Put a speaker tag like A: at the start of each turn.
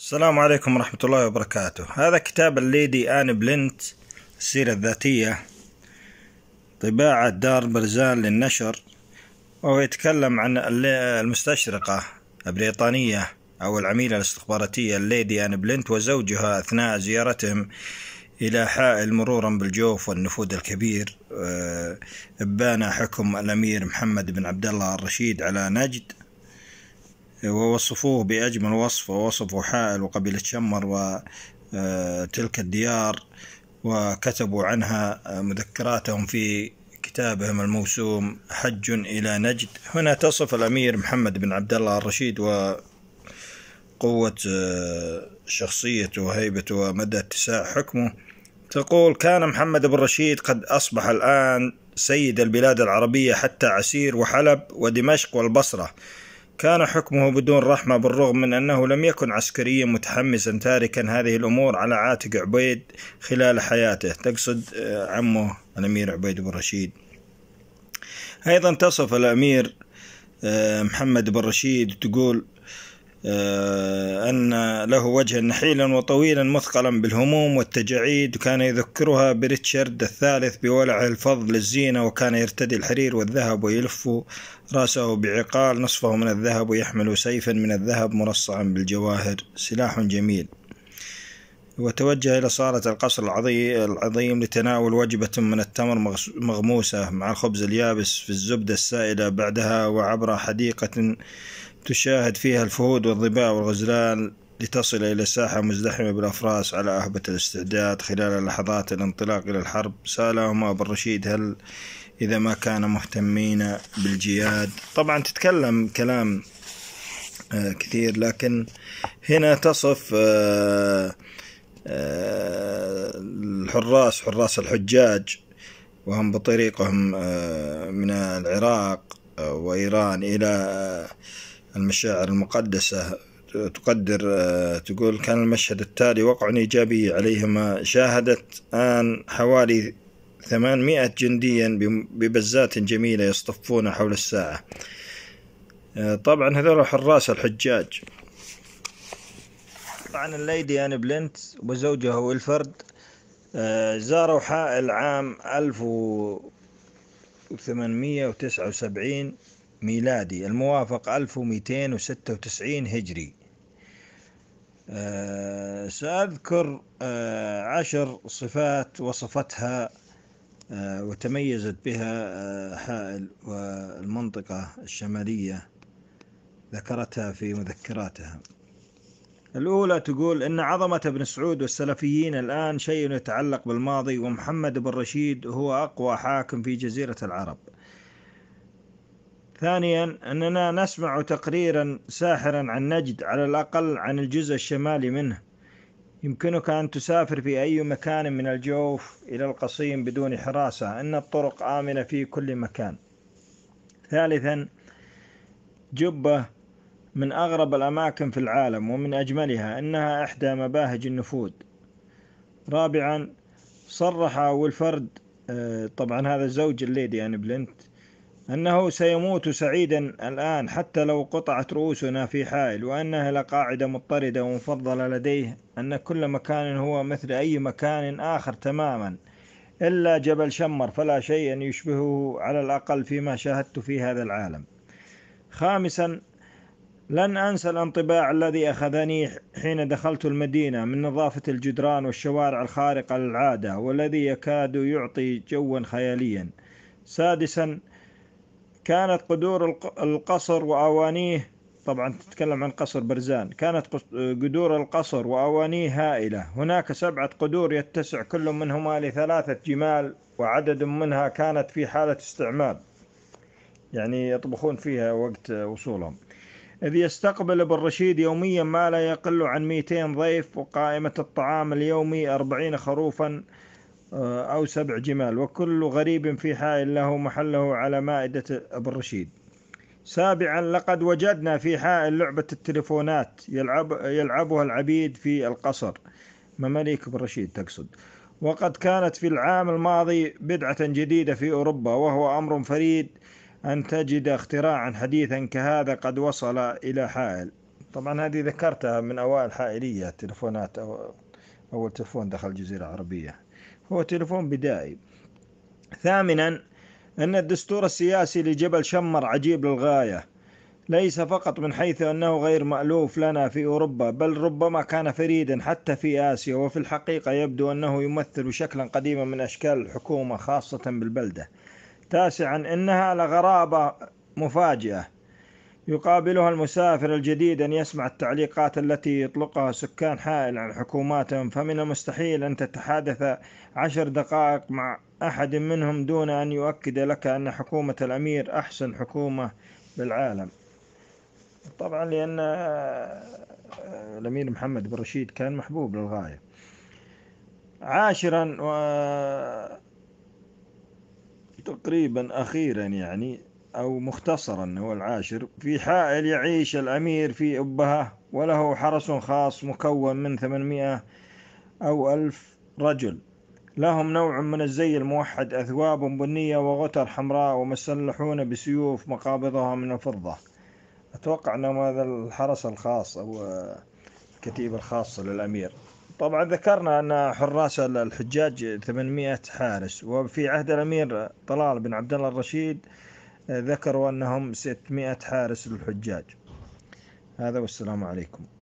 A: السلام عليكم ورحمة الله وبركاته هذا كتاب الليدي آن بلنت السيرة الذاتية طباعة دار برزان للنشر وهو يتكلم عن المستشرقة البريطانية أو العميلة الاستخباراتية الليدي آن بلنت وزوجها أثناء زيارتهم إلى حائل مرورا بالجوف والنفوذ الكبير آه، أبان حكم الأمير محمد بن عبد الله الرشيد على نجد ووصفوه بأجمل وصف ووصفوا حائل وقبيلة شمر وتلك آه، الديار وكتبوا عنها آه، مذكراتهم في كتابهم الموسوم حج إلى نجد هنا تصف الأمير محمد بن عبد الله الرشيد وقوة آه، شخصيته وهيبته ومدى اتساع حكمه تقول كان محمد بن رشيد قد أصبح الآن سيد البلاد العربية حتى عسير وحلب ودمشق والبصرة كان حكمه بدون رحمة بالرغم من أنه لم يكن عسكريا متحمسا تاركا هذه الأمور على عاتق عبيد خلال حياته تقصد آه، عمه الأمير عبيد بن رشيد أيضا تصف الأمير آه، محمد بن رشيد تقول آه، أن له وجها نحيلا وطويلا مثقلا بالهموم والتجاعيد كان يذكرها بريتشارد الثالث بولعه الفظ للزينة وكان يرتدي الحرير والذهب ويلف رأسه بعقال نصفه من الذهب ويحمل سيفا من الذهب مرصعا بالجواهر سلاح جميل وتوجه إلى صالة القصر العظيم لتناول وجبة من التمر مغموسة مع الخبز اليابس في الزبدة السائلة بعدها وعبر حديقة تشاهد فيها الفهود والظباء والغزلان لتصل إلى ساحة مزدحمة بالأفراس على أهبة الاستعداد خلال لحظات الانطلاق إلى الحرب سالهما أبو الرشيد هل إذا ما كانوا مهتمين بالجياد طبعا تتكلم كلام آه، كثير لكن هنا تصف آه، آه، الحراس حراس الحجاج وهم بطريقهم من العراق وإيران إلى المشاعر المقدسة تقدر آه، تقول كان المشهد التالي وقع إيجابي عليهما شاهدت آن حوالي 800 جنديا ببزات جميلة يصطفون حول الساعة آه، طبعا هذول حراس الحجاج طبعا الليدي أن بلنت وزوجها ويلفرد آه، زاروا حائل عام 1879 ميلادي الموافق 1296 هجري آه، سأذكر آه، عشر صفات وصفتها آه، وتميزت بها حائل والمنطقة الشمالية ذكرتها في مذكراتها الأولى تقول إن عظمة ابن سعود والسلفيين الآن شيء يتعلق بالماضي ومحمد بن رشيد هو أقوى حاكم في جزيرة العرب ثانيا أننا نسمع تقريرا ساحرا عن نجد على الأقل عن الجزء الشمالي منه يمكنك أن تسافر في أي مكان من الجوف إلى القصيم بدون حراسة إن الطرق آمنة في كل مكان ثالثا جبة من أغرب الأماكن في العالم ومن أجملها إنها إحدى مباهج النفوذ رابعا صرح ويلفرد آه، طبعا هذا زوج الليدي أن يعني بلنت أنه سيموت سعيدا الآن حتى لو قطعت رؤوسنا في حائل وأنها لقاعدة مضطردة ومفضلة لديه أن كل مكان هو مثل أي مكان آخر تماما إلا جبل شمر فلا شيء يشبهه على الأقل فيما شاهدت في هذا العالم خامسا لن أنسى الانطباع الذي أخذني حين دخلت المدينة من نظافة الجدران والشوارع الخارقة للعادة والذي يكاد يعطي جوا خياليا سادسا كانت قدور القصر وأوانيه طبعا تتكلم عن قصر برزان كانت قدور القصر وأوانيه هائلة هناك سبعة قدور يتسع كل منهما لثلاثة جمال وعدد منها كانت في حالة استعمال يعني يطبخون فيها وقت وصولهم إذ يستقبل ابن رشيد يوميا ما لا يقل عن 200 ضيف وقائمة الطعام اليومي 40 خروفا آه، أو سبع جمال وكل غريب في حائل له محله على مائدة أبو الرشيد سابعا لقد وجدنا في حائل لعبة التلفونات يلعب يلعبها العبيد في القصر مماليك أبو الرشيد تقصد وقد كانت في العام الماضي بدعة جديدة في أوروبا وهو أمر فريد أن تجد اختراعا حديثا كهذا قد وصل إلى حائل طبعا هذه ذكرتها من أوائل حائلية تلفونات أو أول تلفون دخل الجزيرة العربية هو تلفون بدائي ثامنا أن الدستور السياسي لجبل شمر عجيب للغاية ليس فقط من حيث أنه غير مألوف لنا في أوروبا بل ربما كان فريدا حتى في آسيا وفي الحقيقة يبدو أنه يمثل شكلا قديما من أشكال الحكومة خاصة بالبلدة تاسعا أنها لغرابة مفاجئة يقابلها المسافر الجديد أن يسمع التعليقات التي يطلقها سكان حائل عن حكوماتهم فمن المستحيل أن تتحادث عشر دقائق مع أحد منهم دون أن يؤكد لك أن حكومة الأمير أحسن حكومة بالعالم طبعا لأن آه، الأمير محمد بن رشيد كان محبوب للغاية عاشرا و آه، تقريبا أخيرا يعني أو مختصرا هو العاشر في حائل يعيش الأمير في أبهة وله حرس خاص مكون من 800 أو ألف رجل لهم نوع من الزي الموحد أثواب بنية وغتر حمراء ومسلحون بسيوف مقابضها من الفضة أتوقع أن هذا الحرس الخاص أو الكتيبة الخاصة للأمير طبعا ذكرنا أن حراس الحجاج 800 حارس وفي عهد الأمير طلال بن عبد الله الرشيد ذكروا أنهم 600 حارس للحجاج هذا والسلام عليكم